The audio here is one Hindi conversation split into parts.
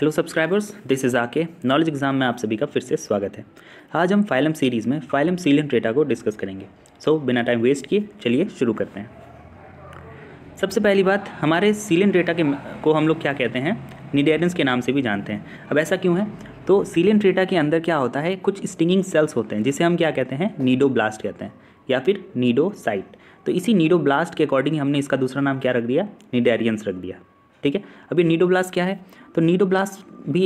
hello subscribers this is AK knowledge exam में आप सभी का फिर से स्वागत है आज हम फाइलम सीरीज़ में फाइलम सीलियन डेटा को डिस्कस करेंगे सो so, बिना टाइम वेस्ट किए चलिए शुरू करते हैं सबसे पहली बात हमारे सीलियन डेटा के को हम लोग क्या कहते हैं निडेडेंस के नाम से भी जानते हैं अब ऐसा क्यों है तो सीलियन डेटा के अंदर क्या होता है कुछ स्टिंगिंग सेल्स होते हैं जिसे हम क्या कहते हैं नीडो ब्लास्ट कहते हैं या फिर नीडो साइट तो इसी नीडो ब्लास्ट के अकॉर्डिंग हमने इसका दूसरा नाम क्या रख दिया निडेरियंस रख दिया ठीक है अभी नीडोब्लास्ट क्या है तो नीडोब्लास्ट भी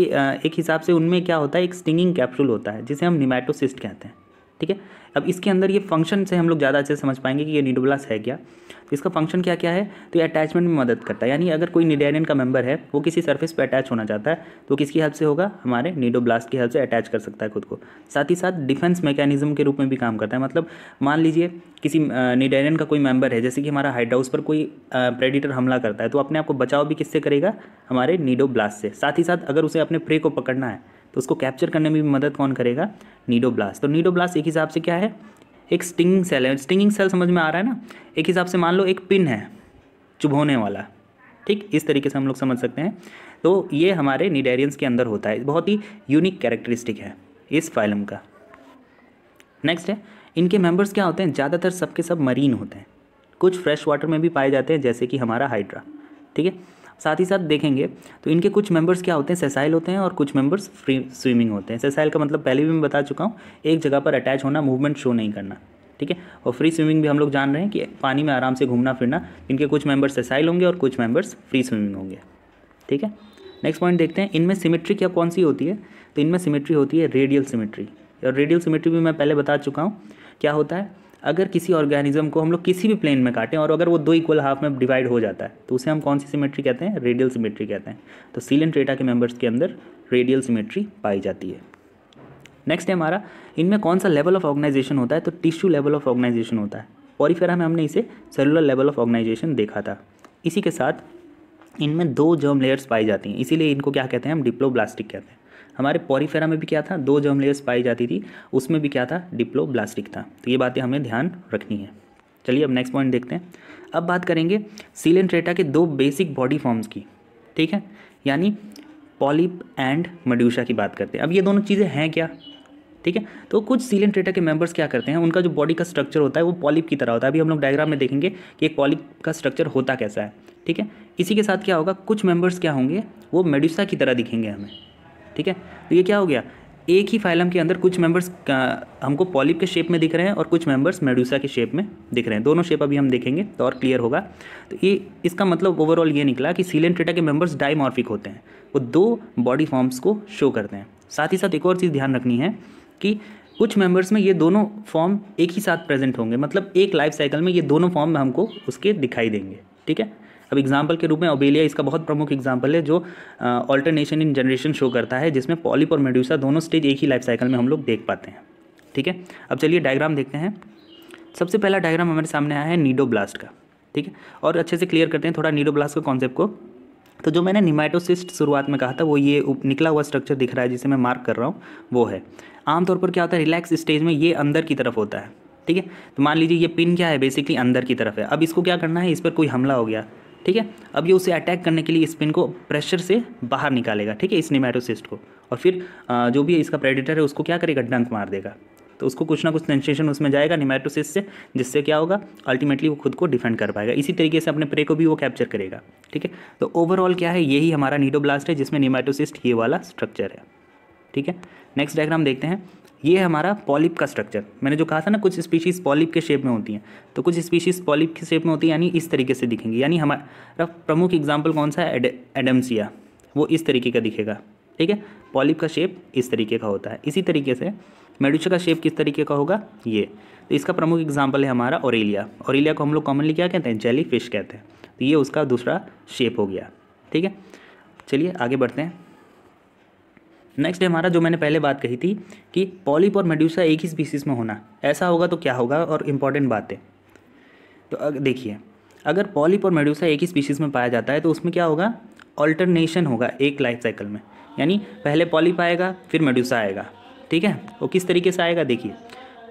एक हिसाब से उनमें क्या होता है एक स्टिंगिंग कैप्सूल होता है जिसे हम निमेटोसिस्ट कहते हैं ठीक है अब इसके अंदर ये फंक्शन से हम लोग ज़्यादा अच्छे समझ पाएंगे कि ये निडोब्लास है क्या तो इसका फंक्शन क्या क्या है तो ये अटैचमेंट में मदद करता है यानी अगर कोई निडेरियन का मेंबर है वो किसी सर्फेस पर अटैच होना चाहता है तो किसकी हेल्प से होगा हमारे निडोब्लास्ट की हेल्प से अटैच कर सकता है खुद को साथ ही साथ डिफेंस मैकेनिज्म के रूप में भी काम करता है मतलब मान लीजिए किसी निडेरियन का कोई मेंबर है जैसे कि हमारा हाइड्राउस पर कोई प्रेडिटर हमला करता है तो अपने आप को बचाव भी किससे करेगा हमारे नीडो ब्लास्ट से साथ ही साथ अगर उसे अपने प्रे को पकड़ना है तो उसको कैप्चर करने में भी मदद कौन करेगा नीडो ब्लास्ट तो नीडो एक हिसाब से क्या है एक स्टिंगिंग सेल है स्टिंगिंग सेल समझ में आ रहा है ना एक हिसाब से मान लो एक पिन है चुभोने वाला ठीक इस तरीके से हम लोग समझ सकते हैं तो ये हमारे निडेरियंस के अंदर होता है बहुत ही यूनिक कैरेक्टरिस्टिक है इस फाइलम का नेक्स्ट है इनके मेंबर्स क्या होते हैं ज़्यादातर सबके सब मरीन होते हैं कुछ फ्रेश वाटर में भी पाए जाते हैं जैसे कि हमारा हाइड्रा ठीक है साथ ही साथ देखेंगे तो इनके कुछ मेंबर्स क्या होते हैं सेसाइल होते हैं और कुछ मेंबर्स फ्री स्विमिंग होते हैं सेसाइल का मतलब पहले भी मैं बता चुका हूँ एक जगह पर अटैच होना मूवमेंट शो नहीं करना ठीक है और फ्री स्विमिंग भी हम लोग जान रहे हैं कि पानी में आराम से घूमना फिरना इनके कुछ मेंबर्स सेसाइल होंगे और कुछ मेंबर्स फ्री स्विमिंग होंगे ठीक है नेक्स्ट पॉइंट देखते हैं इनमें सिमेट्री क्या कौन सी होती है तो इनमें सिमेट्री होती है रेडियल सिमेट्री और रेडियल सिमेट्री भी मैं पहले बता चुका हूँ क्या होता है अगर किसी ऑर्गेनिज्म को हम लोग किसी भी प्लेन में काटें और अगर वो दो इक्वल हाफ में डिवाइड हो जाता है तो उसे हम कौन सी सिमेट्री कहते हैं रेडियल सिमेट्री कहते हैं तो सीलन ट्रेटा के मेम्बर्स के अंदर रेडियल सिमेट्री पाई जाती है नेक्स्ट है हमारा इनमें कौन सा लेवल ऑफ ऑर्गेनाइजेशन होता है तो टिश्यू लेवल ऑफ ऑर्गेनाइजेशन होता है पॉरीफेरा में हमने इसे सेलुलर लेवल ऑफ ऑर्गेनाइजेशन देखा था इसी के साथ इनमें दो जर्म लेयर्स पाई जाती हैं इसीलिए इनको क्या कहते हैं हम डिप्लोब्लास्टिक कहते हैं हमारे पॉरीफेरा में भी क्या था दो जर्म लेयर्स पाई जाती थी उसमें भी क्या था डिप्लो था तो ये बातें हमें ध्यान रखनी है चलिए अब नेक्स्ट पॉइंट देखते हैं अब बात करेंगे सीलेंट्रेटा के दो बेसिक बॉडी फॉर्म्स की ठीक है यानी पॉलिप एंड मड्यूशा की बात करते हैं अब ये दोनों चीज़ें हैं क्या ठीक है तो कुछ सीलेंट्रेटा के मेंबर्स क्या करते हैं उनका जो बॉडी का स्ट्रक्चर होता है वो पॉलिप की तरह होता है अभी हम लोग डायग्राम में देखेंगे कि एक पॉलिप का स्ट्रक्चर होता कैसा है ठीक है इसी के साथ क्या होगा कुछ मेंबर्स क्या होंगे वो मेड्यूसा की तरह दिखेंगे हमें ठीक है तो ये क्या हो गया एक ही फाइलम के अंदर कुछ मेंबर्स हमको पॉलिप के शेप में दिख रहे हैं और कुछ मेंबर्स मेडूसा के शेप में दिख रहे हैं दोनों शेप अभी हम देखेंगे तो और क्लियर होगा तो ये इसका मतलब ओवरऑल ये निकला कि सीलेंट्रेटा के मेंबर्स डाइमॉर्फिक होते हैं वो दो बॉडी फॉर्म्स को शो करते हैं साथ ही साथ एक और चीज़ ध्यान रखनी है कि कुछ मेंबर्स में ये दोनों फॉर्म एक ही साथ प्रेजेंट होंगे मतलब एक लाइफ साइकिल में ये दोनों फॉर्म हमको उसके दिखाई देंगे ठीक है अब एग्जाम्पल के रूप में ओबेलिया इसका बहुत प्रमुख एग्जाम्पल है जो ऑल्टरनेशन इन जनरेशन शो करता है जिसमें पॉलिप और मेड्यूसा दोनों स्टेज एक ही लाइफ साइकिल में हम लोग देख पाते हैं ठीक है अब चलिए डायग्राम देखते हैं सबसे पहला डायग्राम हमारे सामने आया है ब्लास्ट का ठीक है और अच्छे से क्लियर करते हैं थोड़ा ब्लास्ट का कॉन्सेप्ट को तो जो मैंने निमाइटोसिस्ट शुरुआत में कहा था वो ये निकला हुआ स्ट्रक्चर दिख रहा है जिसे मैं मार्क कर रहा हूँ वो है आमतौर पर क्या होता है रिलैक्स स्टेज में ये अंदर की तरफ होता है ठीक है तो मान लीजिए ये पिन क्या है बेसिकली अंदर की तरफ है अब इसको क्या करना है इस पर कोई हमला हो गया ठीक है अब ये उसे अटैक करने के लिए स्पिन को प्रेशर से बाहर निकालेगा ठीक है इस निमेटोसिस्ट को और फिर जो भी इसका प्रेडिटर है उसको क्या करेगा डंक मार देगा तो उसको कुछ ना कुछ सेंसेशन उसमें जाएगा निमेटोसिस से जिससे क्या होगा अल्टीमेटली वो खुद को डिफेंड कर पाएगा इसी तरीके से अपने प्रे को भी वो कैप्चर करेगा ठीक है तो ओवरऑल क्या है यही हमारा नीडो ब्लास्ट है जिसमें निमेटोसिस्ट ये वाला स्ट्रक्चर है ठीक है नेक्स्ट डायग्राम देखते हैं ये हमारा पॉलिप का स्ट्रक्चर मैंने जो कहा था ना कुछ स्पीशीज़ पॉलिप के शेप में होती हैं तो कुछ स्पीशीज़ पॉलिप के शेप में होती है यानी इस तरीके से दिखेंगी यानी हमारा प्रमुख एग्जाम्पल कौन सा है एड, एडम्सिया वो इस तरीके का दिखेगा ठीक है पॉलिप का शेप इस तरीके का होता है इसी तरीके से मेडुचा का शेप किस तरीके का होगा ये तो इसका प्रमुख एग्जाम्पल है हमारा ओरेलिया ओरेलिया को हम लोग कॉमनली क्या कहते हैं जेली फिश कहते हैं तो ये उसका दूसरा शेप हो गया ठीक है चलिए आगे बढ़ते हैं नेक्स्ट हमारा जो मैंने पहले बात कही थी कि पॉलिप और मेड्यूसा एक ही स्पीसीज में होना ऐसा होगा तो क्या होगा और इम्पॉर्टेंट बात है तो देखिए अगर पॉलिप और मेड्यूसा एक ही स्पीसीज में पाया जाता है तो उसमें क्या होगा ऑल्टरनेशन होगा एक लाइफ साइकिल में यानी पहले पॉलिप आएगा फिर मेड्यूसा आएगा ठीक है वो किस तरीके से आएगा देखिए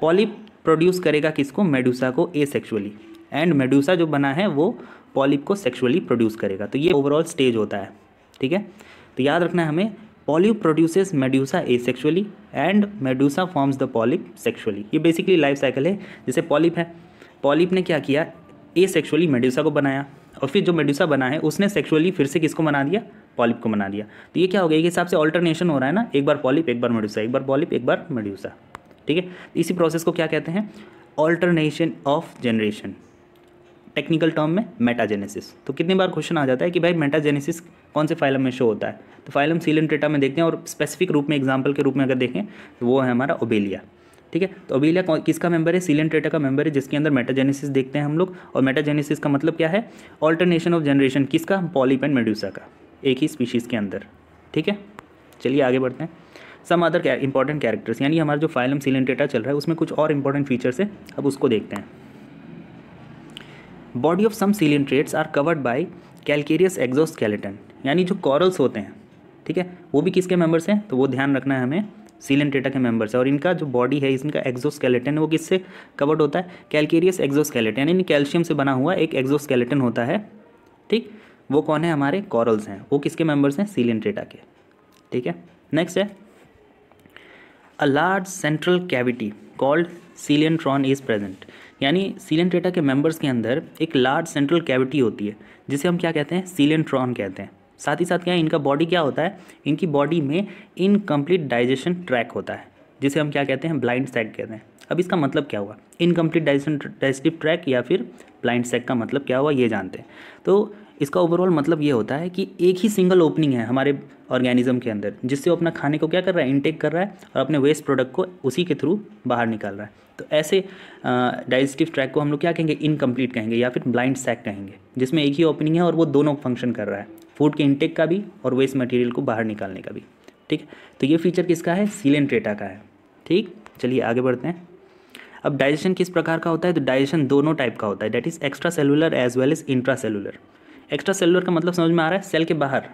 पॉलिप प्रोड्यूस करेगा किसको मेड्यूसा को ए सेक्शुअली एंड मेड्यूसा जो बना है वो पॉलिप को सेक्सुअली प्रोड्यूस करेगा तो ये ओवरऑल स्टेज होता है ठीक है तो याद रखना है हमें polyp produces medusa asexually and medusa forms the polyp sexually ये बेसिकली लाइफ साइकिल है जैसे पॉलिप है पॉलिप ने क्या किया ए सेक्शुअली मेड्यूसा को बनाया और फिर जो मेड्यूसा बना है उसने सेक्शुअली फिर से किसको बना दिया पॉलिप को बना दिया तो ये क्या हो गया एक हिसाब से ऑल्टरनेशन हो रहा है ना एक बार पॉलिप एक बार मेड्यूसा एक बार पॉलिप एक बार मेड्यूसा ठीक है इसी प्रोसेस को क्या कहते हैं alternation of generation technical term में मेटाजेनेसिस तो कितनी बार क्वेश्चन आ जाता है कि भाई मेटाजेनेसिस कौन से फाइलम में शो होता है तो फाइलम सीलन में देखते हैं और स्पेसिफिक रूप में एग्जाम्पल के रूप में अगर देखें तो वो है हमारा ओबेलिया ठीक है तो ओबेलिया किसका मेंबर है सीलेंट्रेटा ट्रेटा का मेंबर है जिसके अंदर मेटाजेनेसिस देखते हैं हम लोग और मेटाजेनेसिस का मतलब क्या है ऑल्टरनेशन ऑफ जनरेशन किसका पॉलीपेन एंड मेड्यूसा का एक ही स्पीशीज़ के अंदर ठीक है चलिए आगे बढ़ते हैं सम अदर इंपॉर्टेंट कैरेक्टर्स यानी हमारा जो फाइलम सीलन चल रहा है उसमें कुछ और इंपॉर्टेंट फीचर्स है अब उसको देखते हैं body of some coelenterates are covered by calcareous exoskeleton यानी जो कॉरल्स होते हैं ठीक है वो भी किसके मेंबर्स हैं तो वो ध्यान रखना है हमें सीलेंट्रेटा के मेंबर्स है और इनका जो बॉडी है इसका एग्जोस्केलेटन है वो किससे कवर्ड होता है कैलकेरियस एग्जोस्केलेटन यानी कैल्शियम से बना हुआ एक एग्जोस्केलेटन होता है ठीक वो कौन है हमारे कॉरल्स हैं वो किसके मेंबर्स हैं सीलेंट्रेटा के ठीक है नेक्स्ट है a large central cavity called coelenteron is present यानी सीलेंट्रेटा के मेंबर्स के अंदर एक लार्ज सेंट्रल कैविटी होती है जिसे हम क्या कहते हैं सीलेंट्रॉन कहते हैं साथ ही साथ क्या है इनका बॉडी क्या होता है इनकी बॉडी में इनकम्प्लीट डाइजेशन ट्रैक होता है जिसे हम क्या कहते हैं ब्लाइंड सैक कहते हैं अब इसका मतलब क्या हुआ इनकम्प्लीट डाइजेस्टिव ट्रैक या फिर ब्लाइंड सैक का मतलब क्या हुआ ये जानते हैं तो इसका ओवरऑल मतलब ये होता है कि एक ही सिंगल ओपनिंग है हमारे ऑर्गेनिज्म के अंदर जिससे वो अपना खाने को क्या कर रहा है इनटेक कर रहा है और अपने वेस्ट प्रोडक्ट को उसी के थ्रू बाहर निकाल रहा है तो ऐसे डाइजेस्टिव ट्रैक को हम लोग क्या कहेंगे इनकम्प्लीट कहेंगे या फिर ब्लाइंड सैक कहेंगे जिसमें एक ही ओपनिंग है और वो दोनों फंक्शन कर रहा है फूड के इनटेक का भी और वेस्ट मटेरियल को बाहर निकालने का भी ठीक है तो ये फीचर किसका है सीलेंट्रेटा का है ठीक चलिए आगे बढ़ते हैं अब डाइजेशन किस प्रकार का होता है तो डाइजेशन दोनों टाइप का होता है that is extra cellular as well as intra cellular extra cellular का मतलब समझ में आ रहा है सेल के बाहर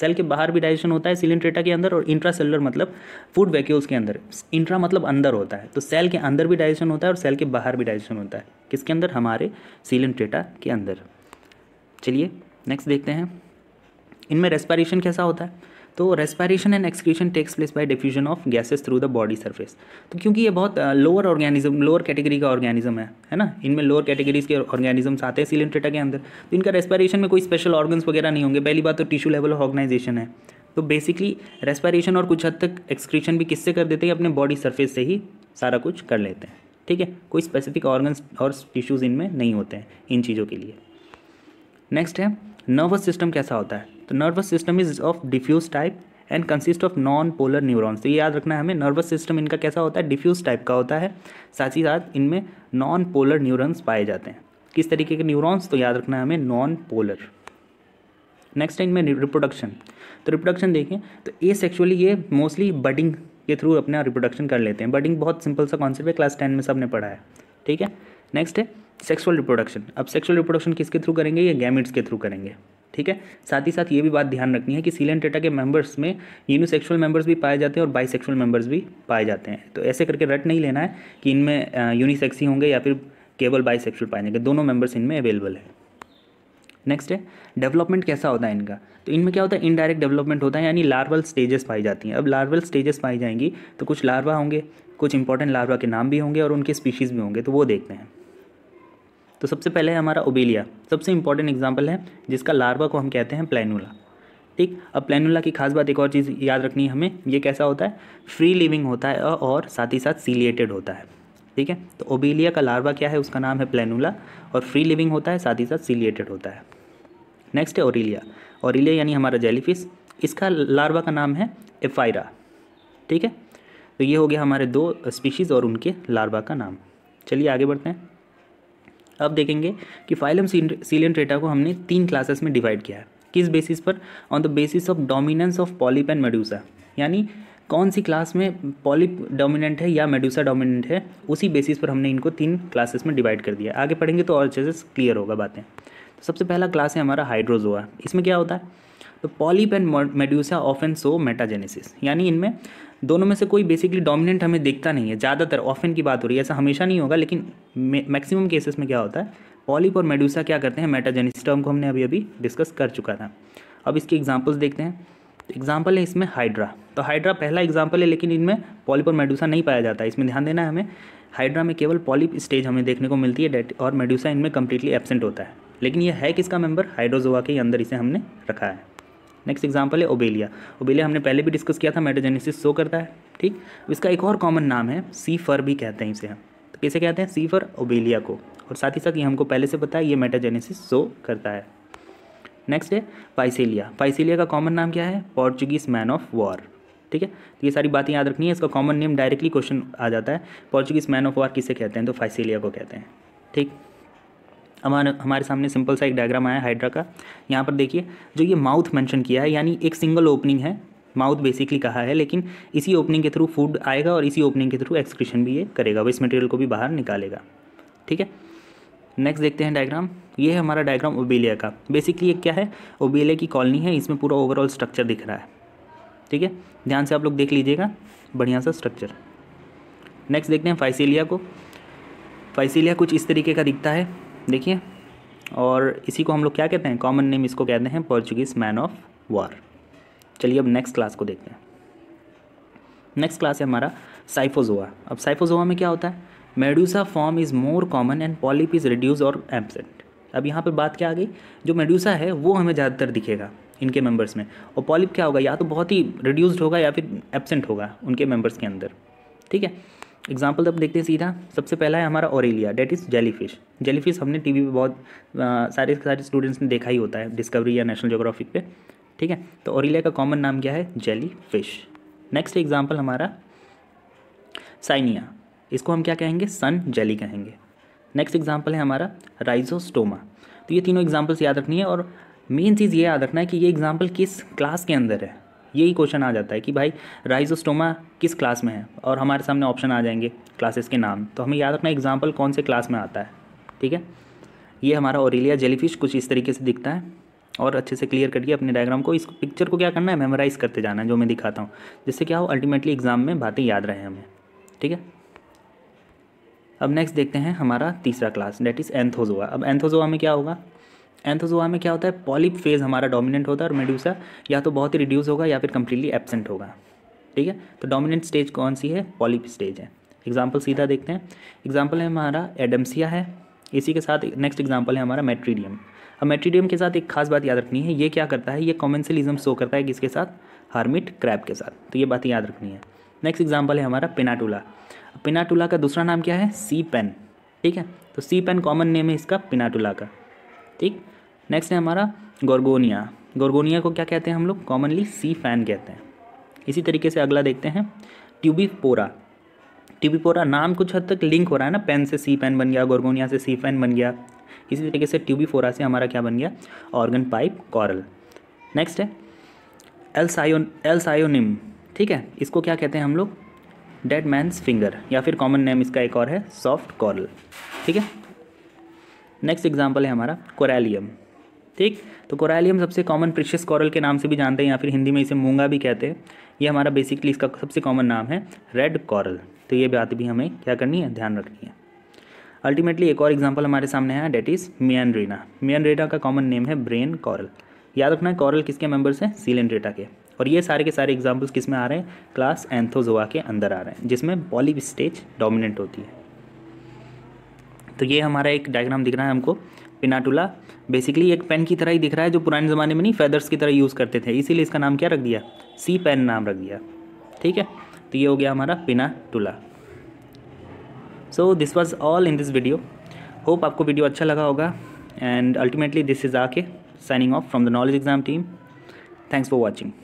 सेल के बाहर भी डाइजेशन होता है सिलिंट्रेटा के अंदर और इंट्रा सेलुलर मतलब फूड वैक्यूल्स के अंदर इंट्रा मतलब अंदर होता है तो सेल के अंदर भी डाइजेशन होता है और सेल के बाहर भी डाइजेशन होता है किसके अंदर हमारे सिलिंट्रेटा के अंदर चलिए नेक्स्ट देखते हैं इनमें रेस्पायरेशन कैसा होता है तो respiration and excretion takes place by diffusion of gases through the body surface तो क्योंकि ये बहुत लोअर ऑर्गेनिज्म लोअर कैटेगरी का ऑर्गेनिज्म है है ना इनमें लोअर कैटेगरीज के ऑर्गेनिजम्स आते हैं सिलेंट्रेटा के अंदर तो इनका रेस्पायरेशन में कोई स्पेशल ऑर्गन्स वगैरह नहीं होंगे पहली बात तो टिश्यू लेवल ऑर्गेनाइजेशन है तो बेसिकली रेस्पायरेशन और कुछ हद तक एक्सक्रीशन भी किससे कर देते हैं अपने बॉडी सर्फेस से ही सारा कुछ कर लेते हैं ठीक है कोई स्पेसिफिक ऑर्गन्स और टिश्यूज़ इनमें नहीं होते हैं इन चीज़ों के लिए नेक्स्ट है नर्वस सिस्टम कैसा होता है तो nervous system is of diffuse type and consist of non polar neurons तो ये याद रखना है हमें नर्वस सिस्टम इनका कैसा होता है डिफ्यूज टाइप का होता है साथ ही साथ इनमें नॉन पोलर न्यूरॉन्स पाए जाते हैं किस तरीके के न्यूरॉन्स तो याद रखना है हमें नॉन पोलर नेक्स्ट है इनमें रिप्रोडक्शन तो रिप्रोडक्शन देखें तो ए सेक्चुअली ये मोस्टली बडिंग के थ्रू अपना रिप्रोडक्शन कर लेते हैं बडिंग बहुत सिंपल सा कॉन्सेप्ट है क्लास टेन में सब ने पढ़ा है ठीक है नेक्स्ट है सेक्सुअल रिप्रोडक्शन अब सेक्सुअल रिप्रोडक्शन किसके थ्रू करेंगे या गैमिट्स के थ्रू करेंगे ठीक है साथ ही साथ ये भी बात ध्यान रखनी है कि सीलन टेटा के मेंबर्स में यूनिसेक्सुअल मेंबर्स भी पाए जाते हैं और बाइसेक्सुअल मेंबर्स भी पाए जाते हैं तो ऐसे करके रट नहीं लेना है कि इनमें यूनिसेक्स ही होंगे या फिर केवल बाइसेक्सुअल पाए जाएंगे दोनों मेंबर्स इनमें अवेलेबल है नेक्स्ट है डेवलपमेंट कैसा होता है इनका तो इनमें क्या होता है इनडायरेक्ट डेवलपमेंट होता है यानी लार्वल स्टेजेस पाई जाती हैं अब लार्वल स्टेजेस पाई जाएंगी तो कुछ लार्वा होंगे कुछ इंपॉर्टेंट लार्वा के नाम भी होंगे और उनके स्पीशीज़ भी होंगे तो वो देखते हैं तो सबसे पहले है हमारा ओबेलिया सबसे इंपॉर्टेंट एग्जाम्पल है जिसका लार्वा को हम कहते हैं प्लानूला ठीक अब प्लानूला की खास बात एक और चीज़ याद रखनी है हमें ये कैसा होता है फ्री लिविंग होता है और साथ ही साथ सीलिएटेड होता है ठीक है तो ओबेलिया का लार्वा क्या है उसका नाम है प्लानूला और फ्री लिविंग होता है साथ ही साथ सीलिएटेड होता है नेक्स्ट है ओरिलिया ओरिलिया यानी हमारा जेलीफिश इसका लार्वा का नाम है एफायरा ठीक है तो ये हो गया हमारे दो स्पीशीज़ और उनके लार्वा का नाम चलिए आगे बढ़ते हैं अब देखेंगे कि फाइलम सीलियन रेटा को हमने तीन क्लासेस में डिवाइड किया है किस बेसिस पर on the basis of dominance of polyp and medusa यानी कौन सी क्लास में पॉलिप डोमिनेंट है या मेड्यूसा डोमिनेंट है उसी बेसिस पर हमने इनको तीन क्लासेस में डिवाइड कर दिया आगे पढ़ेंगे तो और अच्छे से क्लियर होगा बातें तो सबसे पहला क्लास है हमारा हाइड्रोजोआ इसमें क्या होता है तो polyp and medusa and so metagenesis यानी इनमें दोनों में से कोई बेसिकली डोमिनेंट हमें दिखता नहीं है ज़्यादातर ऑफिन की बात हो रही है ऐसा हमेशा नहीं होगा लेकिन मैक्सिमम केसेस में क्या होता है पॉलिप और मेडूसा क्या करते हैं मेटाजेनिस टर्म को हमने अभी अभी डिस्कस कर चुका था अब इसके एग्जाम्पल्स देखते हैं एग्जाम्पल है इसमें हाइड्रा तो हाइड्रा पहला एग्जाम्पल है लेकिन इनमें पॉलिप और मेडूसा नहीं पाया जाता इसमें ध्यान देना है हमें हाइड्रा में केवल पॉलिप स्टेज हमें देखने को मिलती है और मेडूसा इनमें कम्प्लीटली एबसेंट होता है लेकिन यह है किसका मेंबर हाइड्रोजोवा के अंदर इसे हमने रखा है नेक्स्ट एग्जाम्पल है ओबेलिया ओबेलिया हमने पहले भी डिस्कस किया था मेटाजेनेसिस शो करता है ठीक इसका एक और कॉमन नाम है सी फर भी कहते हैं इसे हम तो कैसे कहते हैं सी फर ओबेलिया को और साथ ही साथ ये हमको पहले से पता है ये मेटाजेनेसिस शो करता है नेक्स्ट है पाइसेलिया पाइसेलिया का कॉमन नाम क्या है पोर्चुगीज मैन ऑफ वॉर ठीक है तो ये सारी बातें याद रखनी है इसका कॉमन नेम डायरेक्टली क्वेश्चन आ जाता है पोर्चुगीज मैन ऑफ वॉर किसे कहते हैं तो फाइसेलिया को कहते हैं ठीक हमारे हमारे सामने सिंपल सा एक डायग्राम आया हाइड्रा का यहाँ पर देखिए जो ये माउथ मेंशन किया है यानी एक सिंगल ओपनिंग है माउथ बेसिकली कहा है लेकिन इसी ओपनिंग के थ्रू फूड आएगा और इसी ओपनिंग के थ्रू एक्सक्रीशन भी ये करेगा वेस्ट मटेरियल को भी बाहर निकालेगा ठीक है नेक्स्ट देखते हैं डायग्राम ये है हमारा डायग्राम ओबेलिया का बेसिकली ये क्या है ओबेलिया की कॉलोनी है इसमें पूरा ओवरऑल स्ट्रक्चर दिख रहा है ठीक है ध्यान से आप लोग देख लीजिएगा बढ़िया सा स्ट्रक्चर नेक्स्ट देखते हैं फाइसिलिया को फाइसिलिया कुछ इस तरीके का दिखता है देखिए और इसी को हम लोग क्या कहते हैं कॉमन नेम इसको कहते हैं पोर्चुगीज़ मैन ऑफ वॉर चलिए अब नेक्स्ट क्लास को देखते हैं नेक्स्ट क्लास है हमारा साइफोजोआ अब साइफोजोआ में क्या होता है medusa form is more common and polyp is reduce और एबसेंट अब यहाँ पर बात क्या आ गई जो मेड्यूसा है वो हमें ज़्यादातर दिखेगा इनके मेंबर्स में और पॉलिप क्या होगा या तो बहुत ही रिड्यूस्ड होगा या फिर एबसेंट होगा उनके मेंबर्स के अंदर ठीक है एग्जाम्पल अब देखते हैं सीधा सबसे पहला है हमारा Aurelia that is jellyfish jellyfish हमने टीवी पे बहुत आ, सारे सारे स्टूडेंट्स ने देखा ही होता है डिस्कवरी या नेशनल जोग्राफिक पे ठीक है तो ओरेलिया का कॉमन नाम क्या है जेली फिश नेक्स्ट एग्जाम्पल हमारा साइनिया इसको हम क्या कहेंगे सन जेली कहेंगे नेक्स्ट एग्जाम्पल है हमारा राइजोस्टोमा तो ये तीनों एग्जाम्पल्स याद रखनी है और मेन चीज़ ये याद रखना है कि ये एग्जाम्पल किस क्लास के अंदर है यही क्वेश्चन आ जाता है कि भाई राइजोस्टोमा किस क्लास में है और हमारे सामने ऑप्शन आ जाएंगे क्लासेस के नाम तो हमें याद रखना एग्जाम्पल कौन से क्लास में आता है ठीक है ये हमारा ओरिलिया जेलीफिश कुछ इस तरीके से दिखता है और अच्छे से क्लियर करके अपने डायग्राम को इस पिक्चर को क्या करना है मेमोराइज़ करते जाना है जो मैं दिखाता हूँ जिससे क्या हो अल्टीमेटली एग्ज़ाम में बातें याद रहे हमें ठीक है अब नेक्स्ट देखते हैं हमारा तीसरा क्लास डेट इज़ एंथोजोआ अब एंथोजोआ में क्या होगा एंथोजोआ में क्या होता है पॉलिप फेज हमारा डोमिनेंट होता है और मेड्यूसा या तो बहुत ही रिड्यूस होगा या फिर कम्प्लीटली एबसेंट होगा ठीक है तो डोमिनेंट स्टेज कौन सी है पॉलिप स्टेज है एग्जाम्पल सीधा देखते हैं एग्जाम्पल है हमारा एडम्सिया है इसी के साथ नेक्स्ट एग्जाम्पल है हमारा मेट्रीडियम अब मेट्रीडियम के साथ एक खास बात याद रखनी है ये क्या करता है ये कॉमेंसिलिज्म शो करता है किसके साथ हार्मिट क्रैब के साथ तो ये बातें याद रखनी है नेक्स्ट एग्जाम्पल है हमारा पिनाटूला पिनाटूला का दूसरा नाम क्या है सी पेन ठीक है तो सी पेन कॉमन नेम है इसका पिनाटूला का ठीक नेक्स्ट है हमारा गोरगोनिया गोरगोनिया को क्या कहते हैं हम लोग कॉमनली सी फैन कहते हैं इसी तरीके से अगला देखते हैं ट्यूबी पोरा ट्यूबी पोरा नाम कुछ हद तक लिंक हो रहा है ना पेन से सी पैन बन गया गोरगोनिया से सी फैन बन गया इसी तरीके से ट्यूबी से हमारा क्या बन गया ऑर्गन पाइप कॉरल नेक्स्ट है एल्सायो एल्सायोनिम ठीक है इसको क्या कहते हैं हम लोग डेड मैंस फिंगर या फिर कॉमन नेम इसका एक और है सॉफ्ट कॉरल ठीक है नेक्स्ट एग्जाम्पल है हमारा कोरेलियम ठीक तो हम सबसे कॉमन प्रिशियस कॉरल के नाम से भी जानते हैं या फिर हिंदी में इसे मूंगा भी कहते हैं ये हमारा बेसिकली इसका सबसे कॉमन नाम है रेड कॉरल तो ये बात भी हमें क्या करनी है ध्यान रखनी है अल्टीमेटली एक और एग्जाम्पल हमारे सामने है डेट इज़ मियनरेना मियनरेटा का कॉमन नेम है ब्रेन कॉरल याद रखना है कॉरल किसके मेम्बर्स हैं सीलेंड्रेटा के और ये सारे के सारे एग्जाम्पल्स किस में आ रहे हैं क्लास एंथोजोआ के अंदर आ रहे हैं जिसमें पॉलीप स्टेज डोमिनेंट होती है तो ये हमारा एक डायग्राम दिख रहा है हमको पिनाटुला बेसिकली एक पेन की तरह ही दिख रहा है जो पुराने ज़माने में नहीं फेदर्स की तरह यूज़ करते थे इसीलिए इसका नाम क्या रख दिया सी पेन नाम रख दिया ठीक है तो ये हो गया हमारा Pennatula so this was all in this video hope आपको वीडियो अच्छा लगा होगा and ultimately this is AK signing off from the knowledge exam team thanks for watching